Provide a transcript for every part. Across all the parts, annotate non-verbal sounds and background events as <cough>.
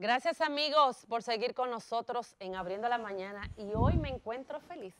Gracias amigos por seguir con nosotros en Abriendo la Mañana y hoy me encuentro feliz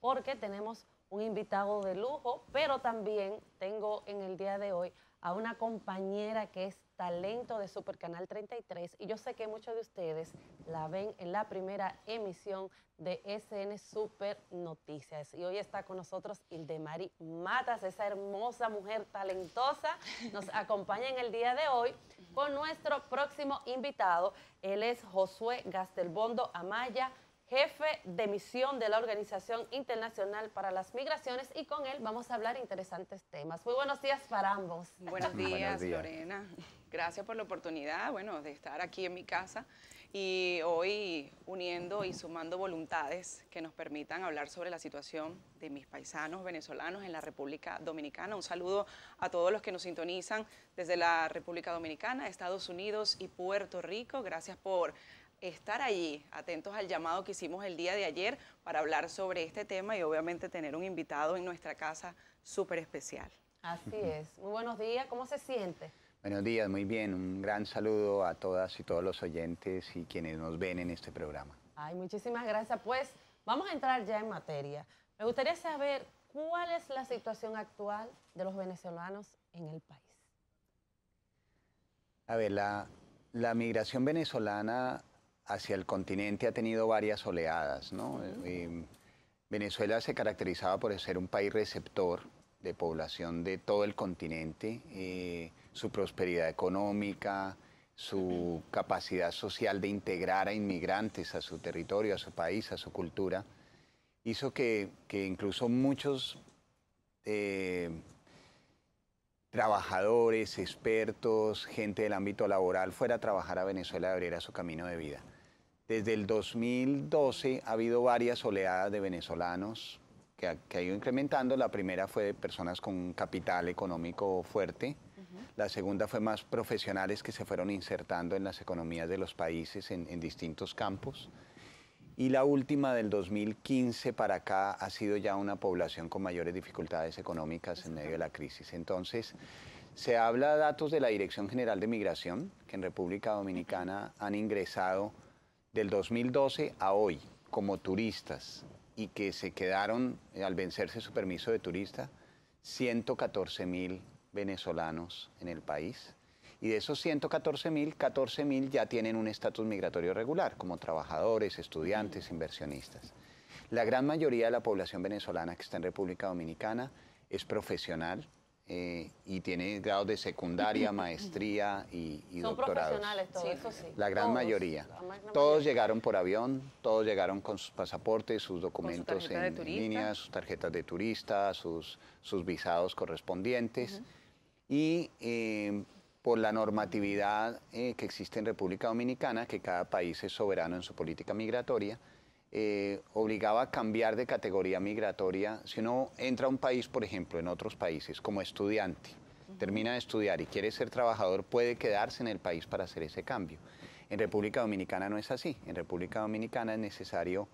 porque tenemos un invitado de lujo, pero también tengo en el día de hoy a una compañera que es talento de Super Canal 33 y yo sé que muchos de ustedes la ven en la primera emisión de SN Super Noticias y hoy está con nosotros Ildemari Matas, esa hermosa mujer talentosa, nos <laughs> acompaña en el día de hoy con nuestro próximo invitado. Él es Josué Gastelbondo Amaya, jefe de misión de la Organización Internacional para las Migraciones y con él vamos a hablar interesantes temas. Muy buenos días para ambos. Buenos <laughs> días, Lorena. Gracias por la oportunidad, bueno, de estar aquí en mi casa y hoy uniendo y sumando voluntades que nos permitan hablar sobre la situación de mis paisanos venezolanos en la República Dominicana. Un saludo a todos los que nos sintonizan desde la República Dominicana, Estados Unidos y Puerto Rico. Gracias por estar allí, atentos al llamado que hicimos el día de ayer para hablar sobre este tema y obviamente tener un invitado en nuestra casa súper especial. Así es. Muy buenos días. ¿Cómo se siente? Buenos días, muy bien. Un gran saludo a todas y todos los oyentes y quienes nos ven en este programa. Ay, muchísimas gracias. Pues vamos a entrar ya en materia. Me gustaría saber cuál es la situación actual de los venezolanos en el país. A ver, la, migración venezolana hacia el continente ha tenido varias oleadas, ¿no? Em, Venezuela se caracterizaba por ser un país receptor de población de todo el continente. Eh, su prosperidad económica, su capacidad social de integrar a inmigrantes a su territorio, a su país, a su cultura, hizo que, incluso muchos eh, trabajadores, expertos, gente del ámbito laboral fuera a trabajar a Venezuela y abriera su camino de vida. Desde el 2012 ha habido varias oleadas de venezolanos que, que ha ido incrementando. La primera fue de personas con capital económico fuerte, la segunda fue más profesionales que se fueron insertando en las economías de los países en, distintos campos. Y la última del 2015 para acá ha sido ya una población con mayores dificultades económicas en medio de la crisis. Entonces, se habla de datos de la Dirección General de Migración, que en República Dominicana han ingresado del 2012 a hoy como turistas y que se quedaron, eh, al vencerse su permiso de turista, 114 mil venezolanos en el país. Y de esos 114.000, 14.000 ya tienen un estatus migratorio regular, como trabajadores, estudiantes, inversionistas. La gran mayoría de la población venezolana que está en República Dominicana es profesional eh, y tiene grados de secundaria, <laughs> maestría y, y Son profesionales todos, pues La gran mayoría. todos llegaron por avión, todos llegaron con sus pasaportes, sus documentos en línea, sus tarjetas de turista, sus, visados correspondientes y em, por la normatividad eh, que existe en República Dominicana, que cada país es soberano en su política migratoria, eh, obligaba a cambiar de categoría migratoria. Si uno entra a un país, por ejemplo, en otros países, como estudiante, termina de estudiar y quiere ser trabajador, puede quedarse en el país para hacer ese cambio. En República Dominicana no es así. En República Dominicana es necesario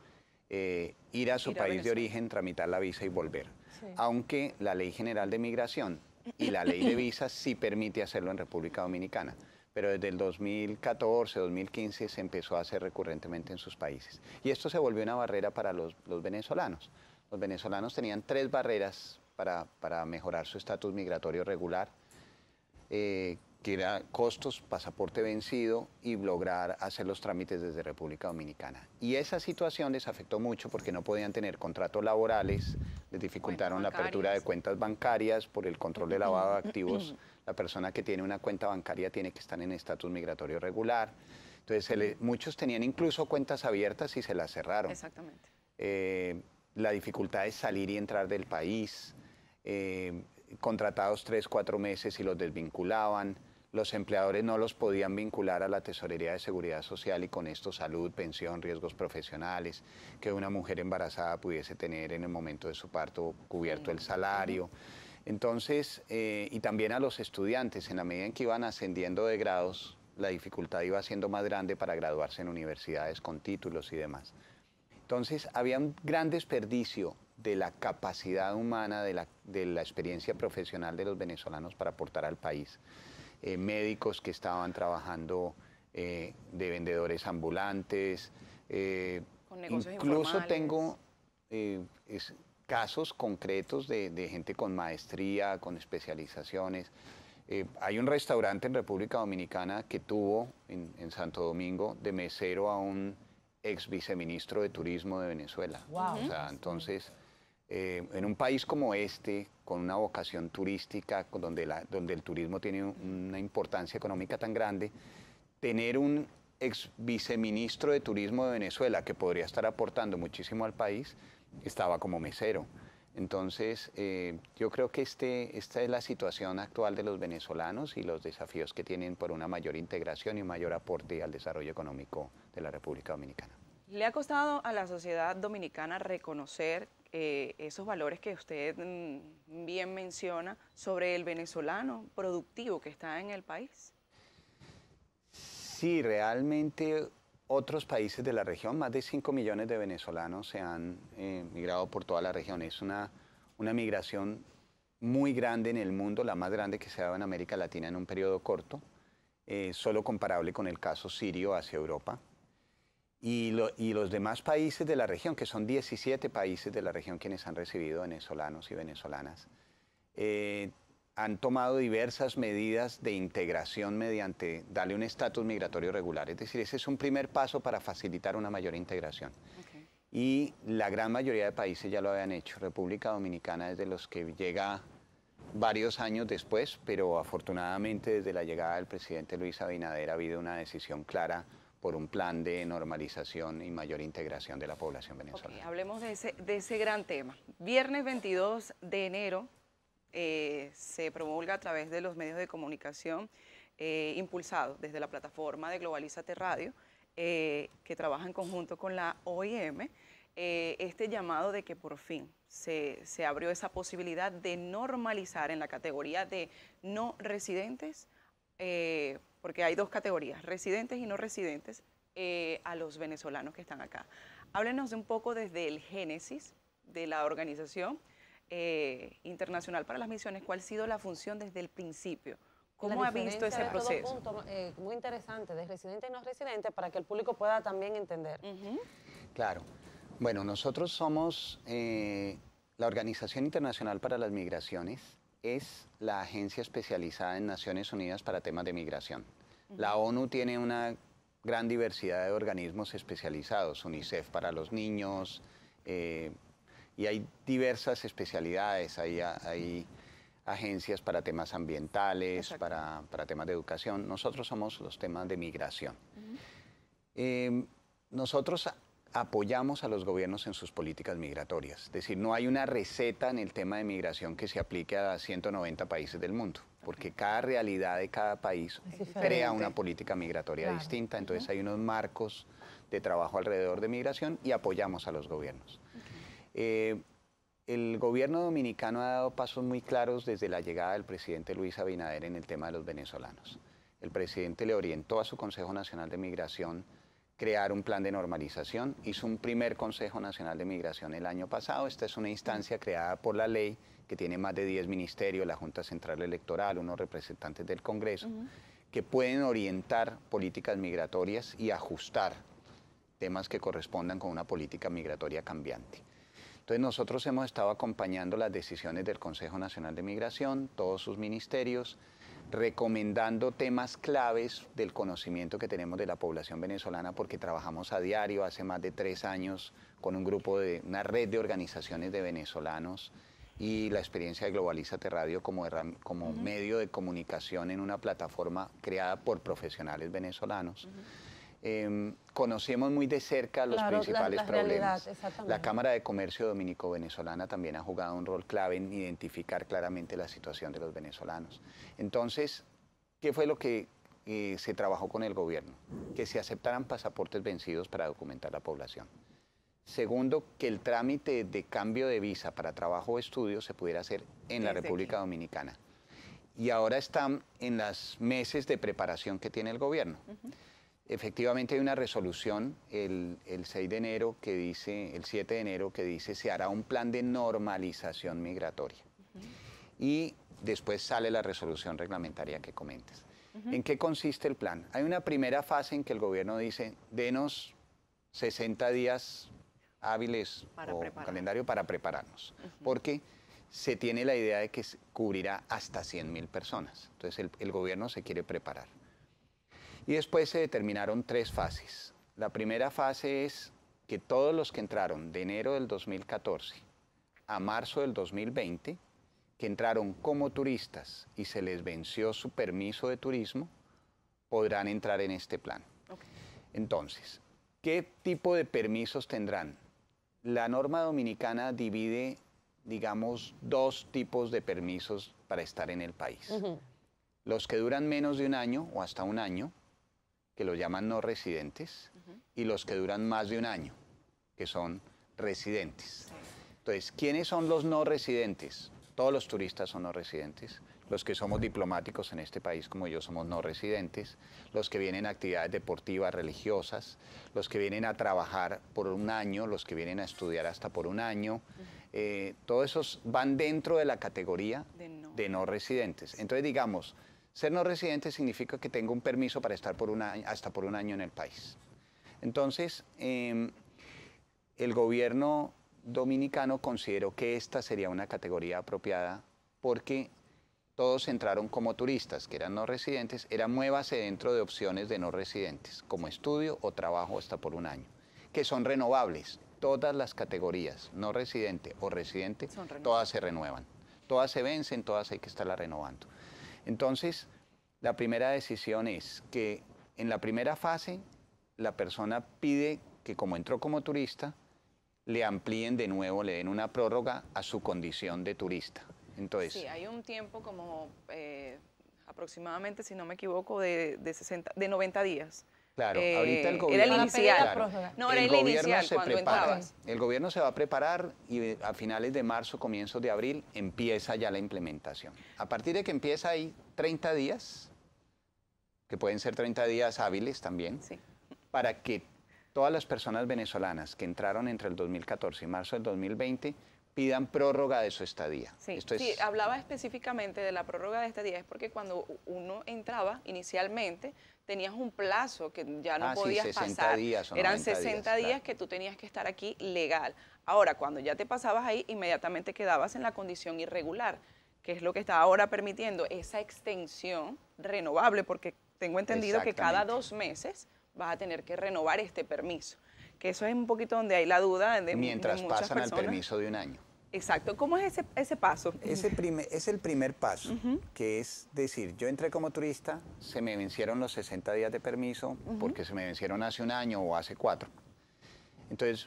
eh, ir a su país de origen, tramitar la visa y volver. Aunque la Ley General de Migración y la ley de visas sí permite hacerlo en República Dominicana. Pero desde el 2014, 2015 se empezó a hacer recurrentemente en sus países. Y esto se volvió una barrera para los, venezolanos. Los venezolanos tenían tres barreras para, mejorar su estatus migratorio regular, eh, que era costos, pasaporte vencido y lograr hacer los trámites desde República Dominicana. Y esa situación les afectó mucho porque no podían tener contratos laborales, les dificultaron la apertura de cuentas bancarias por el control de lavado de <clears throat> activos. La persona que tiene una cuenta bancaria tiene que estar en estatus migratorio regular. Entonces, muchos tenían incluso cuentas abiertas y se las cerraron. Exactamente. Eh, la dificultad de salir y entrar del país. Eh, contratados tres, cuatro meses y los desvinculaban los empleadores no los podían vincular a la Tesorería de Seguridad Social y con esto salud, pensión, riesgos profesionales, que una mujer embarazada pudiese tener en el momento de su parto cubierto el salario. Entonces, eh, y también a los estudiantes, en la medida en que iban ascendiendo de grados, la dificultad iba siendo más grande para graduarse en universidades con títulos y demás. Entonces, había un gran desperdicio de la capacidad humana, de la experiencia profesional de los venezolanos para aportar al país. Eh, médicos que estaban trabajando eh, de vendedores ambulantes. Eh, incluso tengo casos concretos de, gente con maestría, con especializaciones. hay un restaurante en República Dominicana que tuvo en, Santo Domingo de mesero a un ex viceministro de Turismo de Venezuela. entonces eh, en un país como este, con una vocación turística, donde, la, donde el turismo tiene una importancia económica tan grande, tener un ex viceministro de Turismo de Venezuela que podría estar aportando muchísimo al país, estaba como mesero. Entonces, eh, yo creo que este, esta es la situación actual de los venezolanos y los desafíos que tienen por una mayor integración y mayor aporte al desarrollo económico de la República Dominicana. ¿Le ha costado a la sociedad dominicana reconocer eh, esos valores que usted mm, bien menciona sobre el venezolano productivo que está en el país. Sí, realmente otros países de la región, más de 5 millones de venezolanos se han eh, migrado por toda la región. Es una, migración muy grande en el mundo, la más grande que se ha dado en América Latina en un periodo corto, eh, solo comparable con el caso sirio hacia Europa y, los demás países de la región, que son 17 países de la región quienes han recibido venezolanos y venezolanas, eh, han tomado diversas medidas de integración mediante darle un estatus migratorio regular. Es decir, ese es un primer paso para facilitar una mayor integración. Y la gran mayoría de países ya lo habían hecho. República Dominicana es de los que llega varios años después, pero afortunadamente desde la llegada del presidente Luis Abinader ha habido una decisión clara por un plan de normalización y mayor integración de la población venezolana. hablemos de ese, gran tema. Viernes 22 de enero eh, se promulga a través de los medios de comunicación eh, impulsados desde la plataforma de Globalizate Radio, eh, que trabaja en conjunto con la OIM, este llamado de que por fin se, abrió esa posibilidad de normalizar en la categoría de no residentes porque hay dos categorías, residentes y no residentes, eh, a los venezolanos que están acá. Háblenos de un poco desde el génesis de la organización eh, internacional para las misiones, cuál ha sido la función desde el principio. ¿Cómo ha visto ese proceso? Punto, eh, muy interesante, de residente y no residente, para que el público pueda también entender. Claro. Bueno, nosotros somos la Organización Internacional para las Migraciones, es la agencia especializada en Naciones Unidas para temas de migración. La ONU tiene una gran diversidad de organismos especializados, UNICEF para los niños, eh, y hay diversas especialidades, hay, agencias para temas ambientales, para, temas de educación. Nosotros somos los temas de migración. Eh, nosotros apoyamos a los gobiernos en sus políticas migratorias. Es decir, no hay una receta en el tema de migración que se aplique a 190 países del mundo, porque cada realidad de cada país crea una política migratoria distinta, entonces hay unos marcos de trabajo alrededor de migración y apoyamos a los gobiernos. Eh, el gobierno dominicano ha dado pasos muy claros desde la llegada del presidente Luis Abinader en el tema de los venezolanos. El presidente le orientó a su Consejo Nacional de Migración crear un plan de normalización. Hizo un primer Consejo Nacional de Migración el año pasado. Esta es una instancia creada por la ley que tiene más de 10 ministerios, la Junta Central Electoral, unos representantes del Congreso, que pueden orientar políticas migratorias y ajustar temas que correspondan con una política migratoria cambiante. Entonces nosotros hemos estado acompañando las decisiones del Consejo Nacional de Migración, todos sus ministerios, recomendando temas claves del conocimiento que tenemos de la población venezolana porque trabajamos a diario hace más de tres años con un grupo de una red de organizaciones de venezolanos y la experiencia de Globalizate Radio como, como medio de comunicación en una plataforma creada por profesionales venezolanos. Em, conocemos muy de cerca los principales problemas. la Cámara de Comercio Dominico-Venezolana también ha jugado un rol clave en identificar claramente la situación de los venezolanos. Entonces, ¿qué fue lo que eh, se trabajó con el gobierno? Que se aceptaran pasaportes vencidos para documentar la población. Segundo, que el trámite de cambio de visa para trabajo o estudio se pudiera hacer en la República Dominicana. Y ahora están en las meses de preparación que tiene el gobierno. Efectivamente hay una resolución el, 6 de enero que dice, el 7 de enero que dice se hará un plan de normalización migratoria. Y después sale la resolución reglamentaria que comentas. ¿En qué consiste el plan? Hay una primera fase en que el gobierno dice, denos 60 días hábiles o calendario para prepararnos. Porque se tiene la idea de que cubrirá hasta 100.000 mil personas. Entonces el gobierno se quiere preparar. Y después se determinaron tres fases. La primera fase es que todos los que entraron de enero del 2014 a marzo del 2020, que entraron como turistas y se les venció su permiso de turismo, podrán entrar en este plan. Entonces, ¿qué tipo de permisos tendrán? La norma dominicana divide, digamos, dos tipos de permisos para estar en el país. Los que duran menos de un año o hasta un año, que los llaman no residentes, y los que duran más de un año, que son residentes. Entonces, ¿quiénes son los no residentes? Todos los turistas son no residentes. Los que somos diplomáticos en este país, como yo, somos no residentes. Los que vienen a actividades deportivas, religiosas. Los que vienen a trabajar por un año. Los que vienen a estudiar hasta por un año. Eh, todos esos van dentro de la categoría de no residentes. Entonces, digamos, ser no residente significa que tengo un permiso para estar hasta por un año en el país. Entonces, em, el gobierno dominicano consideró que esta sería una categoría apropiada porque todos entraron como turistas, que eran no residentes, era muévase dentro de opciones de no residentes, como estudio o trabajo hasta por un año, que son renovables. Todas las categorías, no residente o residente, todas se renuevan. Todas se vencen, todas hay que estarla renovando. Entonces, la primera decisión es que en la primera fase la persona pide que como entró como turista, le amplíen de nuevo, le den una prórroga a su condición de turista. Entonces, sí, hay un tiempo como eh, aproximadamente, si no me equivoco, de, de 90 días Claro, ahorita el eh, gobierno... inicial. no, era el, inicial se El gobierno se va a preparar y eh, a finales de marzo, comienzos de abril, empieza ya la implementación. A partir de que empieza ahí, 30 días, que pueden ser 30 días hábiles también, para que todas las personas venezolanas que entraron entre el 2014 y marzo del 2020 pidan prórroga de su estadía. sí, hablaba específicamente de la prórroga de estadía, es porque cuando uno entraba inicialmente tenías un plazo que ya no ah, podías pasar. Eran 60 días, que tú tenías que estar aquí legal. Ahora, cuando ya te pasabas ahí, inmediatamente quedabas en la condición irregular, que es lo que está ahora permitiendo esa extensión renovable, porque tengo entendido que cada dos meses vas a tener que renovar este permiso. Que eso es un poquito donde hay la duda de Mientras pasan al permiso de un año. Exacto. ¿Cómo es ese, ese paso? Ese primer, es el primer paso, que es decir, yo entré como turista, se me vencieron los 60 días de permiso, porque se me vencieron hace un año o hace cuatro. Entonces,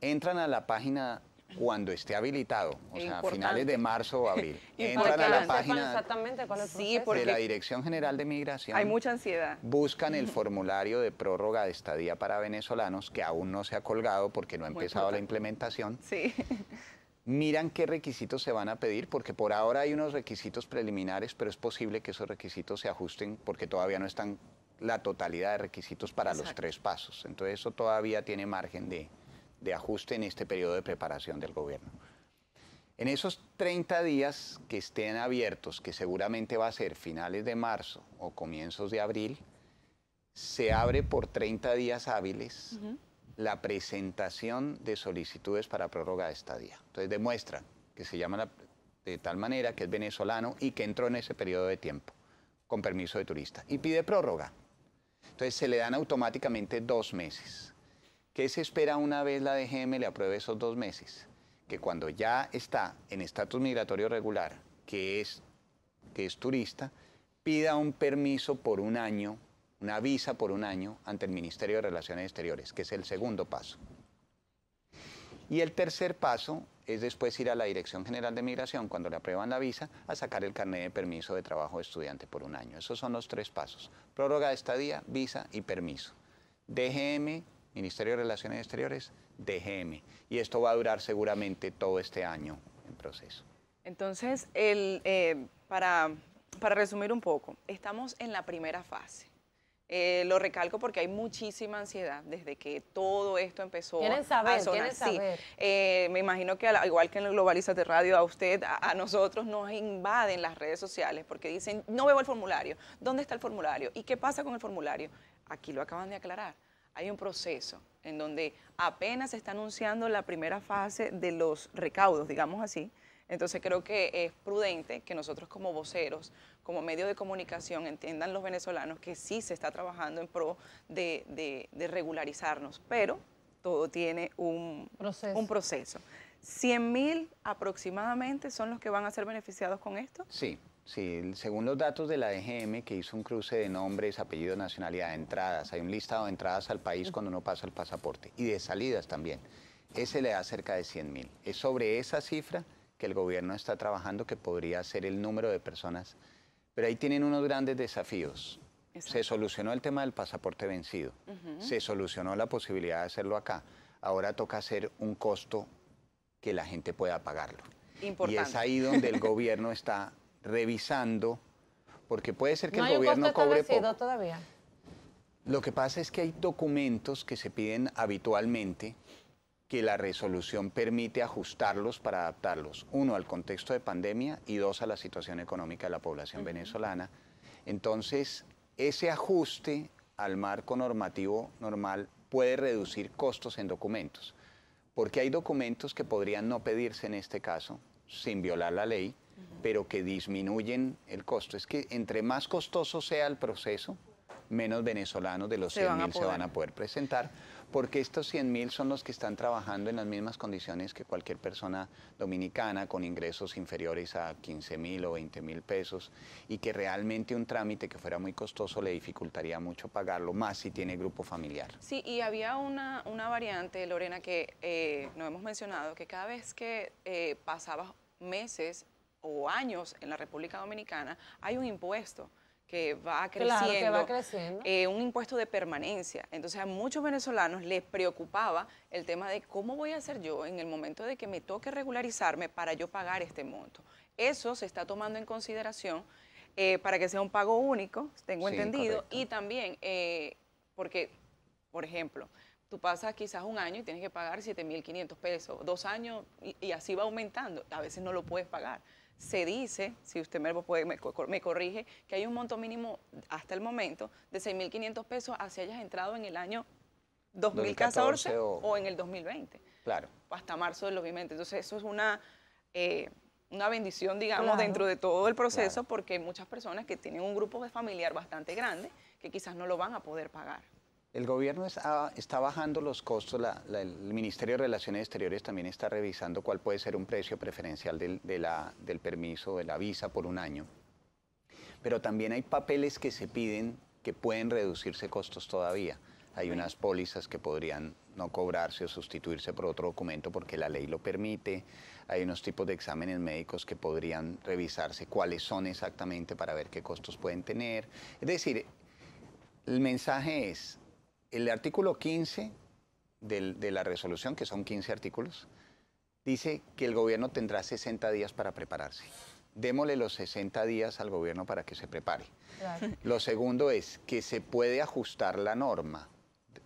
entran a la página cuando esté habilitado, o sea, a finales de marzo o abril. <laughs> Entran a la página exactamente de la Dirección General de Migración. Hay mucha ansiedad. Buscan el <laughs> formulario de prórroga de estadía para venezolanos que aún no se ha colgado porque no ha empezado la implementación. Sí. <laughs> miran qué requisitos se van a pedir, porque por ahora hay unos requisitos preliminares, pero es posible que esos requisitos se ajusten porque todavía no están la totalidad de requisitos para los tres pasos. Entonces eso todavía tiene margen de, ajuste en este periodo de preparación del gobierno. En esos 30 días que estén abiertos, que seguramente va a ser finales de marzo o comienzos de abril, se abre por 30 días hábiles la presentación de solicitudes para prórroga de estadía. Entonces demuestra que se llama de tal manera que es venezolano y que entró en ese periodo de tiempo con permiso de turista y pide prórroga. Entonces se le dan automáticamente dos meses. ¿Qué se espera una vez la DGM le apruebe esos dos meses? Que cuando ya está en estatus migratorio regular, que es, que es turista, pida un permiso por un año una visa por un año ante el Ministerio de Relaciones Exteriores, que es el segundo paso. Y el tercer paso es después ir a la Dirección General de Migración, cuando le aprueban la visa, a sacar el carnet de permiso de trabajo de estudiante por un año. Esos son los tres pasos. Prórroga de estadía, visa y permiso. DGM, Ministerio de Relaciones Exteriores, DGM. Y esto va a durar seguramente todo este año en proceso. Entonces, eh, para resumir un poco, estamos en la primera fase eh, lo recalco porque hay muchísima ansiedad desde que todo esto empezó quieren saber, Quieren saber. Eh, me imagino que al igual que en Globaliza de Radio a usted, a, a, nosotros nos invaden las redes sociales porque dicen, no veo el formulario, ¿dónde está el formulario? ¿Y qué pasa con el formulario? Aquí lo acaban de aclarar. Hay un proceso en donde apenas se está anunciando la primera fase de los recaudos, digamos así. Entonces creo que es prudente que nosotros como voceros como medio de comunicación entiendan los venezolanos que sí se está trabajando en pro de, regularizarnos, pero todo tiene un proceso. Un proceso. 100 mil aproximadamente son los que van a ser beneficiados con esto. Sí, sí. Según los datos de la DGM, e que hizo un cruce de nombres, apellidos, nacionalidad, entradas, hay un listado de entradas al país cuando uno pasa el pasaporte y de salidas también. Ese le da cerca de 100 mil. Es sobre esa cifra que el gobierno está trabajando que podría ser el número de personas pero ahí tienen unos grandes desafíos. Se solucionó el tema del pasaporte vencido, se solucionó la posibilidad de hacerlo acá. Ahora toca hacer un costo que la gente pueda pagarlo. Importante. Y es ahí donde el gobierno está revisando, porque puede ser que el gobierno cobre poco. todavía. Lo que pasa es que hay documentos que se piden habitualmente que la resolución permite ajustarlos para adaptarlos, uno, al contexto de pandemia y dos, a la situación económica de la población venezolana. Entonces, ese ajuste al marco normativo normal puede reducir costos en documentos, porque hay documentos que podrían no pedirse en este caso, sin violar la ley, pero que disminuyen el costo. Es que entre más costoso sea el proceso, menos venezolanos de los 100.000 se van a poder presentar porque estos 100.000 son los que están trabajando en las mismas condiciones que cualquier persona dominicana con ingresos inferiores a mil o mil pesos y que realmente un trámite que fuera muy costoso le dificultaría mucho pagarlo, más si tiene grupo familiar. Sí, y había una, una variante, Lorena, que eh, no hemos mencionado, que cada vez que eh, meses o años en la República Dominicana, hay un impuesto que va creciendo, eh, un impuesto de permanencia. Entonces a muchos venezolanos les preocupaba el tema de cómo voy a hacer yo en el momento de que me toque regularizarme para yo pagar este monto. Eso se está tomando en consideración eh, para que sea un pago único, tengo entendido, y también eh, porque, por ejemplo, tú pasas quizás un año y tienes que pagar 7.500 pesos, dos años y así va aumentando, a veces no lo puedes pagar se dice, si usted me, puede, me, corrige, que hay un monto mínimo hasta el momento de 6.500 pesos así hayas entrado en el año 2014, o... o... en el 2020. Claro. Hasta marzo del 2020. Entonces, eso es una... Eh, una bendición, digamos, dentro de todo el proceso, porque hay muchas personas que tienen un grupo de familiar bastante grande que quizás no lo van a poder pagar. El gobierno está, bajando los costos, el Ministerio de Relaciones Exteriores también está revisando cuál puede ser un precio preferencial del, del permiso, de la visa por un año. Pero también hay papeles que se piden que pueden reducirse costos todavía. Hay unas pólizas que podrían no cobrarse o sustituirse por otro documento porque la ley lo permite. Hay unos tipos de exámenes médicos que podrían revisarse cuáles son exactamente para ver qué costos pueden tener. Es decir, el mensaje es, el artículo 15 de la resolución, que son 15 artículos, dice que el gobierno tendrá 60 días para prepararse. Démosle los 60 días al gobierno para que se prepare. <laughs> Lo segundo es que se puede ajustar la norma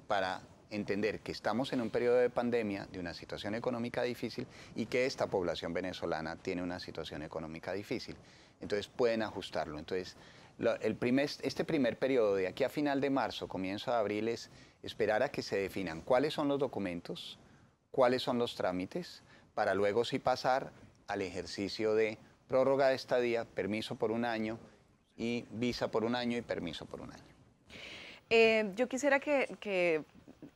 para entender que estamos en un periodo de pandemia, de una situación económica difícil y que esta población venezolana tiene una situación económica difícil. Entonces pueden ajustarlo. Entonces el primer, este primer periodo de aquí a final de marzo, comienzo de abril, es esperar a que se definan cuáles son los documentos, cuáles son los trámites, para luego sí pasar al ejercicio de prórroga de estadía, permiso por un año y visa por un año y permiso por un año. Eh, yo quisiera que,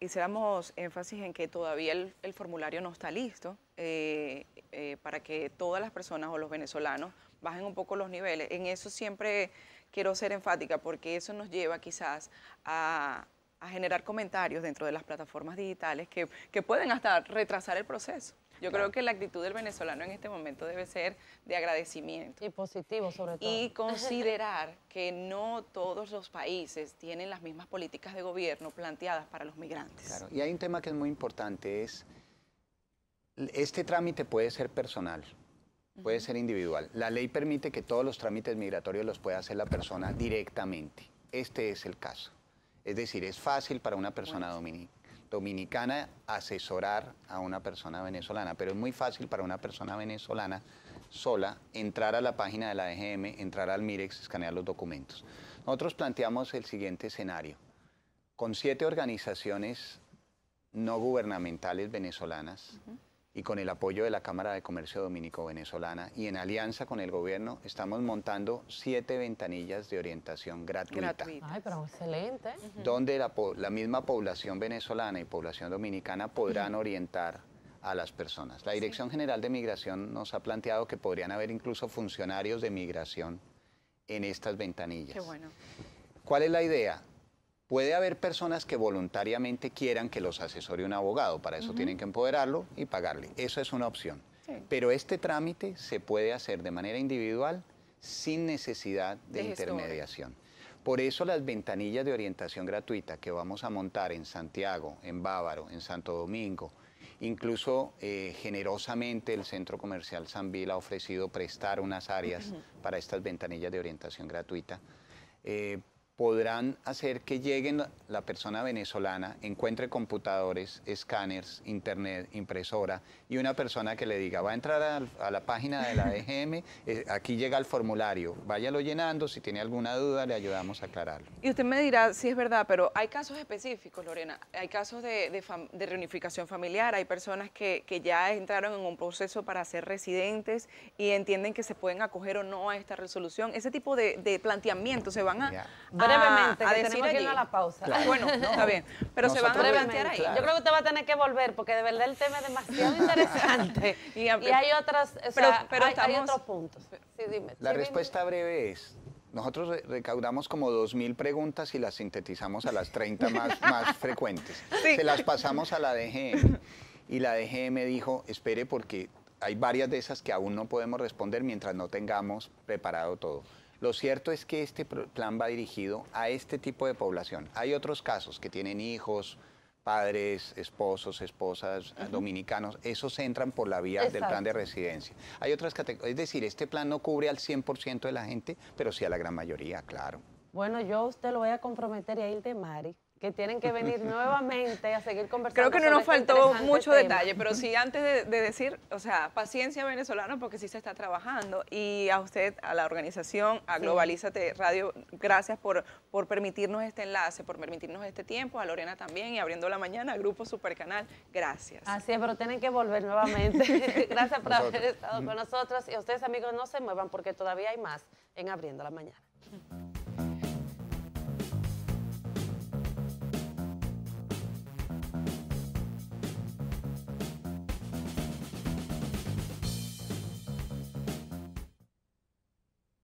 hiciéramos énfasis en que todavía el, formulario no está listo eh, eh, para que todas las personas o los venezolanos bajen un poco los niveles. En eso siempre quiero ser enfática porque eso nos lleva quizás a, generar comentarios dentro de las plataformas digitales que, que pueden hasta retrasar el proceso. Yo creo que la actitud del venezolano en este momento debe ser de agradecimiento. Y positivo, sobre todo. Y <laughs> considerar que no todos los países tienen las mismas políticas de gobierno planteadas para los migrantes. Y hay un tema que es muy importante, es este trámite puede ser personal puede ser individual. La ley permite que todos los trámites migratorios los pueda hacer la persona directamente. Este es el caso. Es decir, es fácil para una persona dominicana asesorar a una persona venezolana, pero es muy fácil para una persona venezolana sola entrar a la página de la DGM, e entrar al MIREX, escanear los documentos. Nosotros planteamos el siguiente escenario. Con siete organizaciones no gubernamentales venezolanas, y con el apoyo de la Cámara de Comercio Dominico-Venezolana y en alianza con el gobierno estamos montando siete ventanillas de orientación gratuita. Donde la, misma población venezolana y población dominicana podrán orientar a las personas. La Dirección General de Migración nos ha planteado que podrían haber incluso funcionarios de migración en estas ventanillas. Qué bueno. ¿Cuál es la idea? Puede haber personas que voluntariamente quieran que los asesore un abogado, para eso tienen que empoderarlo y pagarle. Eso es una opción. Pero este trámite se puede hacer de manera individual sin necesidad de, intermediación. Por eso las ventanillas de orientación gratuita que vamos a montar en Santiago, en Bávaro, en Santo Domingo, Incluso eh, generosamente el Centro Comercial Vila ha ofrecido prestar unas áreas para estas ventanillas de orientación gratuita. Eh, podrán hacer que llegue la persona venezolana, encuentre computadores, escáneres, internet, impresora y una persona que le diga, va a entrar a, la página de la DGM, <laughs> e eh, aquí llega el formulario, váyalo llenando, si tiene alguna duda le ayudamos a aclararlo. Y usted me dirá si es verdad, pero hay casos específicos, Lorena, hay casos de, reunificación familiar, hay personas que, ya entraron en un proceso para ser residentes y entienden que se pueden acoger o no a esta resolución, ese tipo de, planteamientos se van a brevemente, a decir a la pausa. Bueno, está bien, pero se van a levantar ahí. Yo creo que usted va a tener que volver porque de verdad el tema es demasiado <laughs> interesante y, hay otras, pero, hay, otros puntos. Sí, dime, la respuesta breve es nosotros recaudamos como 2.000 preguntas y las sintetizamos a las 30 <laughs> más, frecuentes. Se las pasamos a la DGM y la DGM dijo, espere porque hay varias de esas que aún no podemos responder mientras no tengamos preparado todo. Lo cierto es que este plan va dirigido a este tipo de población. Hay otros casos que tienen hijos, padres, esposos, esposas, dominicanos, esos entran por la vía del plan de residencia. Hay otras categorías, es decir, este plan no cubre al 100% de la gente, pero sí a la gran mayoría, claro. Bueno, yo usted lo voy a comprometer y a ir de Mari que tienen que venir <laughs> nuevamente a seguir conversando. Creo que no nos este faltó mucho detalle, pero sí antes de, decir, o sea, paciencia venezolana porque sí se está trabajando y a usted, a la organización, a Globalizate Globalízate Radio, gracias por, por permitirnos este enlace, por permitirnos este tiempo, a Lorena también y abriendo la mañana, Grupo Supercanal, gracias. Así es, pero tienen que volver nuevamente. <laughs> gracias por haber estado con nosotros y ustedes amigos no se muevan porque todavía hay más en Abriendo la Mañana.